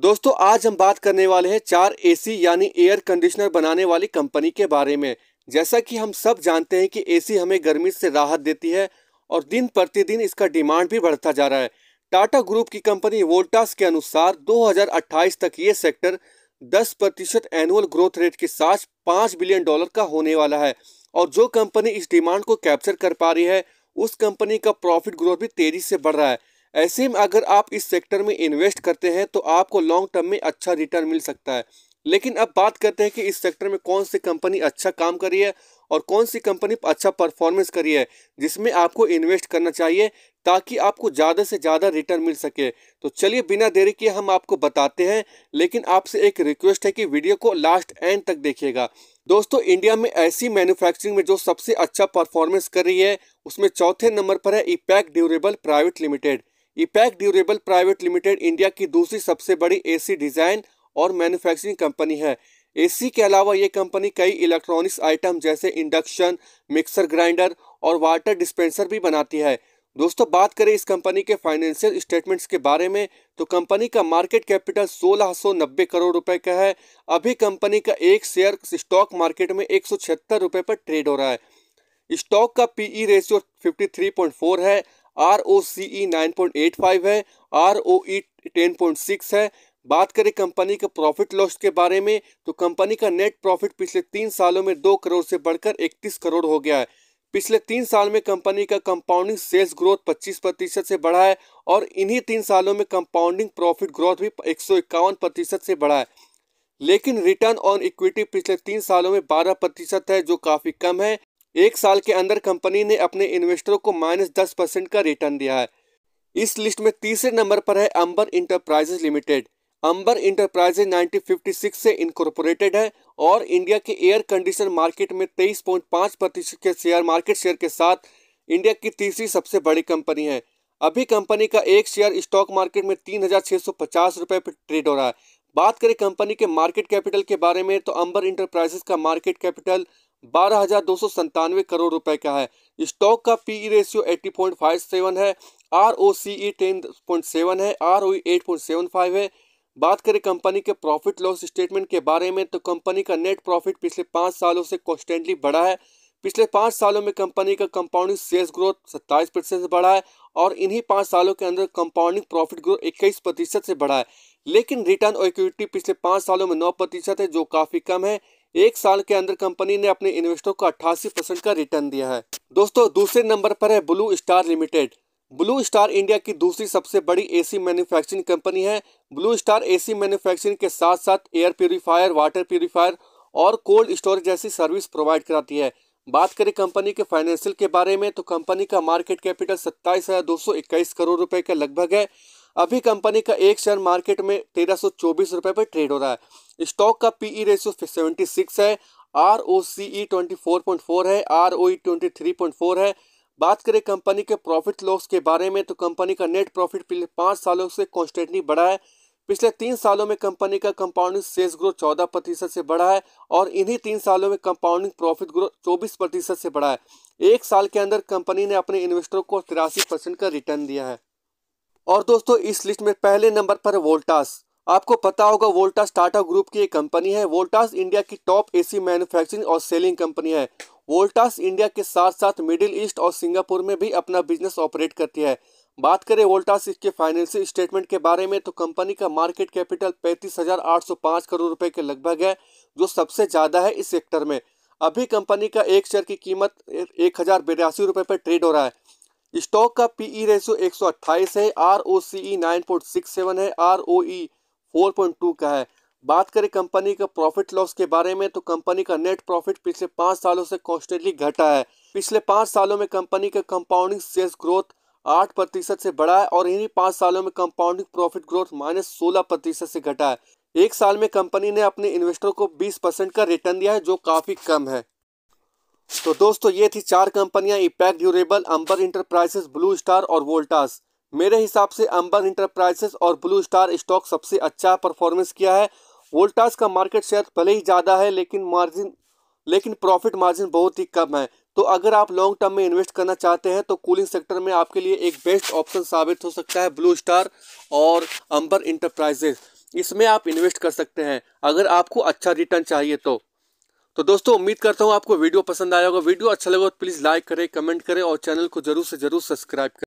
दोस्तों आज हम बात करने वाले हैं चार एसी यानी एयर कंडीशनर बनाने वाली कंपनी के बारे में जैसा कि हम सब जानते हैं कि एसी हमें गर्मी से राहत देती है और दिन प्रतिदिन इसका डिमांड भी बढ़ता जा रहा है टाटा ग्रुप की कंपनी वोल्टास के अनुसार 2028 तक ये सेक्टर 10 प्रतिशत एनुअल ग्रोथ रेट के साथ पाँच बिलियन डॉलर का होने वाला है और जो कंपनी इस डिमांड को कैप्चर कर पा रही है उस कंपनी का प्रॉफिट ग्रोथ भी तेजी से बढ़ रहा है ऐसे में अगर आप इस सेक्टर में इन्वेस्ट करते हैं तो आपको लॉन्ग टर्म में अच्छा रिटर्न मिल सकता है लेकिन अब बात करते हैं कि इस सेक्टर में कौन सी कंपनी अच्छा काम करी है और कौन सी कंपनी अच्छा परफॉर्मेंस करी है जिसमें आपको इन्वेस्ट करना चाहिए ताकि आपको ज़्यादा से ज़्यादा रिटर्न मिल सके तो चलिए बिना देरी के हम आपको बताते हैं लेकिन आपसे एक रिक्वेस्ट है कि वीडियो को लास्ट एंड तक देखिएगा दोस्तों इंडिया में ऐसी मैन्युफैक्चरिंग में जो सबसे अच्छा परफॉर्मेंस कर रही है उसमें चौथे नंबर पर है EPACK durable private limited EPACK durable private limited India की दूसरी सबसे बड़ी एसी डिजाइन और मैन्युफैक्चरिंग कंपनी है एसी के अलावा ये कंपनी कई इलेक्ट्रॉनिक्स आइटम जैसे इंडक्शन मिक्सर ग्राइंडर और वाटर डिस्पेंसर भी बनाती है दोस्तों बात करें इस कंपनी के फाइनेंशियल स्टेटमेंट्स के बारे में तो कंपनी का मार्केट कैपिटल 1690 करोड़ रुपए का है अभी कंपनी का एक शेयर स्टॉक मार्केट में एक रुपए पर ट्रेड हो रहा है स्टॉक का पीई रेशियो 53.4 है R O C E nine point eight five है R O E ten point six है बात करें कंपनी के प्रॉफिट लॉस के बारे में तो कंपनी का नेट प्रॉफिट पिछले तीन सालों में दो करोड़ से बढ़कर इकतीस करोड़ हो गया है पिछले तीन साल में कंपनी का कंपाउंडिंग सेल्स ग्रोथ 25 प्रतिशत से बढ़ा है और इन्हीं तीन सालों में कंपाउंडिंग प्रॉफिट ग्रोथ भी एक प्रतिशत से बढ़ा है लेकिन रिटर्न ऑन इक्विटी पिछले तीन सालों में 12 प्रतिशत है जो काफ़ी कम है एक साल के अंदर कंपनी ने अपने इन्वेस्टरों को माइनस दस परसेंट का रिटर्न दिया है इस लिस्ट में तीसरे नंबर पर है Amber Enterprises limited Amber Enterprises 1956 से इनकॉर्पोरेटेड है और इंडिया के एयर कंडीशन मार्केट में तेईस प्रतिशत के शेयर मार्केट शेयर के साथ इंडिया की तीसरी सबसे बड़ी कंपनी है अभी कंपनी का एक शेयर स्टॉक मार्केट में तीन हजार छह सौ पचास पर ट्रेड हो रहा है बात करें कंपनी के मार्केट कैपिटल के बारे में तो अंबर इंटरप्राइजेस का मार्केट कैपिटल बारह हजार दो सौ संतानवे करोड़ रुपए का है स्टॉक का P E ratio eighty point five seven है R O C E ten point seven है R O eight point seven five है बात करें कंपनी के प्रॉफिट लॉस स्टेटमेंट के बारे में तो कंपनी का नेट प्रॉफिट पिछले पाँच सालों से कॉन्स्टेंटली बढ़ा है पिछले पाँच सालों में कंपनी का कंपाउंडिंग सेल्स ग्रोथ सत्ताईस प्रतिशत से बढ़ा है और इन्हीं पाँच सालों के अंदर कंपाउंडिंग प्रॉफिट ग्रोथ इक्कीस प्रतिशत से बढ़ा है लेकिन रिटर्न और इक्विटी पिछले पाँच सालों में नौ प्रतिशत है जो काफ़ी कम है एक साल के अंदर कंपनी ने अपने इन्वेस्टर को 88 परसेंट का रिटर्न दिया है दोस्तों दूसरे नंबर पर है Blue Star limited Blue Star India की दूसरी सबसे बड़ी एसी मैन्युफैक्चरिंग कंपनी है ब्लू स्टार एसी मैन्युफैक्चरिंग के साथ साथ एयर प्योरीफायर वाटर प्योरीफायर और कोल्ड स्टोरेज जैसी सर्विस प्रोवाइड कराती है बात करें कंपनी के फाइनेंशियल के बारे में तो कंपनी का मार्केट कैपिटल सत्ताईस हजार दो सौ इक्कीस करोड़ रुपए के लगभग है अभी कंपनी का एक शेयर मार्केट में तेरह सौ चौबीस रुपये पर ट्रेड हो रहा है स्टॉक का PE ratio e seventy six है R O C E twenty four point four है R O E twenty three point four है बात करें कंपनी के प्रॉफिट लॉस के बारे में तो कंपनी का नेट प्रॉफिट पिछले पाँच सालों से कॉन्स्टेंटली बढ़ा है पिछले तीन सालों में कंपनी का कंपाउंडिंग सेल्स ग्रोथ चौदह प्रतिशत से बढ़ा है और इन्हीं तीन सालों में कंपाउंडिंग प्रॉफिट ग्रोथ चौबीस प्रतिशत से बढ़ा है एक साल के अंदर कंपनी ने अपने इन्वेस्टरों को तिरासी परसेंट का रिटर्न दिया है और दोस्तों इस लिस्ट में पहले नंबर पर वोल्टास आपको पता होगा वोल्टास टाटा ग्रुप की एक कंपनी है वोल्टास इंडिया की टॉप एसी मैन्युफैक्चरिंग और सेलिंग कंपनी है वोल्टास इंडिया के साथ साथ मिडिल ईस्ट और सिंगापुर में भी अपना बिजनेस ऑपरेट करती है बात करें वोल्टास इसके फाइनेंशियल स्टेटमेंट के बारे में तो कंपनी का मार्केट कैपिटल पैंतीस हजार आठ सौ करोड़ रुपए के लगभग है जो सबसे ज़्यादा है इस सेक्टर में अभी कंपनी का एक शेयर की कीमत एक हजार बिरासी रुपये पर ट्रेड हो रहा है स्टॉक का पीई रेशियो 128 है R O C E nine point six seven है R O E four point two का है बात करें कंपनी का प्रॉफिट लॉस के बारे में तो कंपनी का नेट प्रॉफिट पिछले पाँच सालों से कॉन्स्टेंटली घटा है पिछले पाँच सालों में कंपनी का कंपाउंडिंग सेल्स ग्रोथ आठ प्रतिशत से बढ़ा है और इन्हीं पाँच सालों में कंपाउंडिंग प्रॉफिट ग्रोथ माइनस सोलह प्रतिशत से घटा है एक साल में कंपनी ने अपने इन्वेस्टर को बीस परसेंट का रिटर्न दिया है जो काफ़ी कम है तो दोस्तों ये थी चार कंपनियां EPACK durable Amber Enterprises Blue Star और वोल्टास मेरे हिसाब से अंबर इंटरप्राइजेस और ब्लू स्टार स्टॉक सबसे अच्छा परफॉर्मेंस किया है वोल्टास का मार्केट शेयर भले ही ज़्यादा है लेकिन मार्जिन लेकिन प्रॉफिट मार्जिन बहुत ही कम है तो अगर आप लॉन्ग टर्म में इन्वेस्ट करना चाहते हैं तो कूलिंग सेक्टर में आपके लिए एक बेस्ट ऑप्शन साबित हो सकता है ब्लू स्टार और अंबर इंटरप्राइजेस इसमें आप इन्वेस्ट कर सकते हैं अगर आपको अच्छा रिटर्न चाहिए तो तो दोस्तों उम्मीद करता हूँ आपको वीडियो पसंद आया होगा वीडियो अच्छा लगा तो प्लीज़ लाइक करें कमेंट करें और चैनल को जरूर से जरूर सब्सक्राइब करें